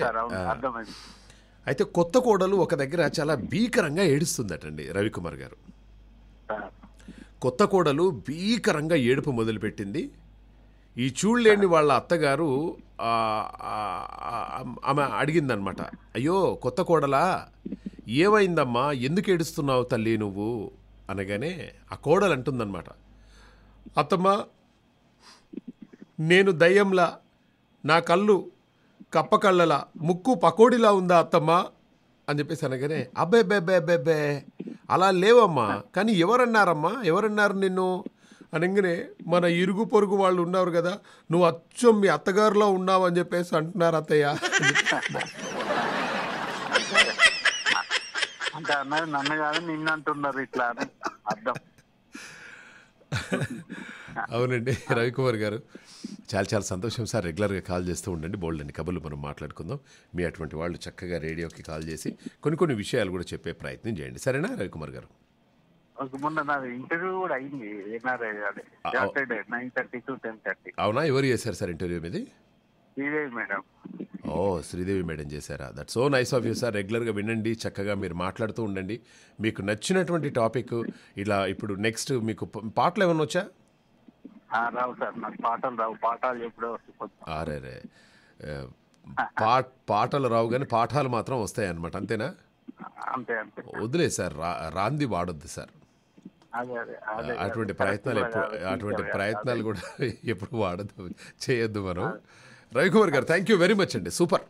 అయితే కొత్త కోడలు ఒక దగ్గర చాలా భీకరంగా ఏడుస్తుందటండి రవికుమార్ గారు కొత్త కోడలు భీకరంగా ఏడుపు మొదలుపెట్టింది ఈ చూడలేని వాళ్ళ అత్తగారు ఆమె అడిగిందనమాట అయ్యో కొత్త కోడలా ఏమైందమ్మా ఎందుకు ఏడుస్తున్నావు తల్లి నువ్వు అనగానే ఆ కోడలు అంటుందన్నమాట అత్తమ్మా నేను దయ్యంలా నా కళ్ళు కప్ప కళ్ళలా ముక్కు పకోడిలా ఉందా అత్తమ్మా అని చెప్పేసి అనగానే అబ్బే బే బే బే బే అలా లేవమ్మా కానీ ఎవరన్నారమ్మా ఎవరన్నారు నిన్ను అనగానే మన ఇరుగు పొరుగు వాళ్ళు ఉన్నారు కదా నువ్వు అచ్చం మీ అత్తగారిలో ఉన్నావు అని చెప్పేసి అంటున్నారు అత్తయ్య అంటే అన్నది అంటున్నారు ఇట్లా అర్థం అవునండి రవికుమార్ గారు చాలా చాలా సంతోషం సార్ రెగ్యులర్గా కాల్ చేస్తూ ఉండండి బోల్డ్ అని కబుర్లు మనం మాట్లాడుకుందాం మీ అటువంటి వాళ్ళు చక్కగా రేడియోకి కాల్ చేసి కొన్ని కొన్ని విషయాలు కూడా చెప్పే ప్రయత్నం చేయండి సరేనా రవికుమార్ గారు మొన్న ఇంటర్వ్యూ కూడా అయింది నైన్ థర్టీ టెన్ థర్టీ అవునా ఎవరు చేశారు సార్ ఇంటర్వ్యూ మీద శ్రీదేవి మేడం ఓ శ్రీదేవి మేడం చేశారా that so nice of you sir రెగ్యులర్గా వినండి చక్కగా మీరు మాట్లాడుతూ ఉండండి మీకు నచ్చినటువంటి టాపిక్ ఇలా ఇప్పుడు నెక్స్ట్ మీకు పాటలు ఏమైనా వచ్చా రావు సార్ నాకు పాటలు రావు పాఠాలు ఎప్పుడో అరే రే పా పాటలు రావు కానీ పాఠాలు మాత్రం వస్తాయి అనమాట అంతేనా అంతే అంతే వదిలే సార్ రా రాంది వాడొద్దు సార్ అటువంటి ప్రయత్నాలు ఎప్పుడు అటువంటి ప్రయత్నాలు కూడా ఎప్పుడు వాడద్దు చేయొద్దు మనం Ravikumar garu thank you very much అండి super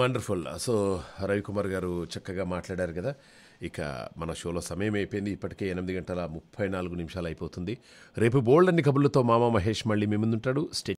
wonderful so Ravikumar garu చక్కగా మాట్లాడారు కదా ఇక మన షోలో సమయం అయిపోయింది ఇప్పటికే ఎనిమిది గంటల ముప్పై నాలుగు నిమిషాలు అయిపోతుంది రేపు బోల్డ్ అన్ని కబుర్లతో మామ మహేష్ మళ్ళీ మీ ముందుంటాడు స్టే